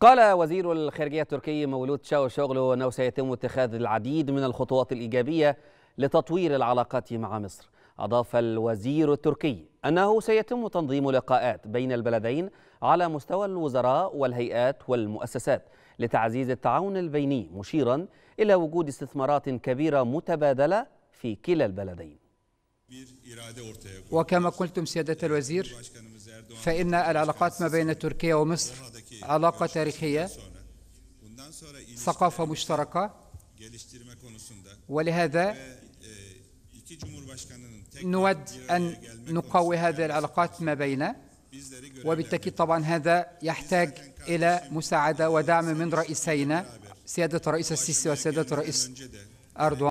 قال وزير الخارجية التركي مولود شغلو أنه سيتم اتخاذ العديد من الخطوات الإيجابية لتطوير العلاقات مع مصر أضاف الوزير التركي أنه سيتم تنظيم لقاءات بين البلدين على مستوى الوزراء والهيئات والمؤسسات لتعزيز التعاون البيني مشيرا إلى وجود استثمارات كبيرة متبادلة في كلا البلدين وكما قلتم سيادة الوزير فإن العلاقات ما بين تركيا ومصر علاقة تاريخية ثقافة مشتركة ولهذا e, نود أن نقوي هذه العلاقات ما بين وبالتأكيد طبعا هذا يحتاج إلى مساعدة ودعم من رئيسينا سيادة الرئيس السيسي وسيادة الرئيس أردوان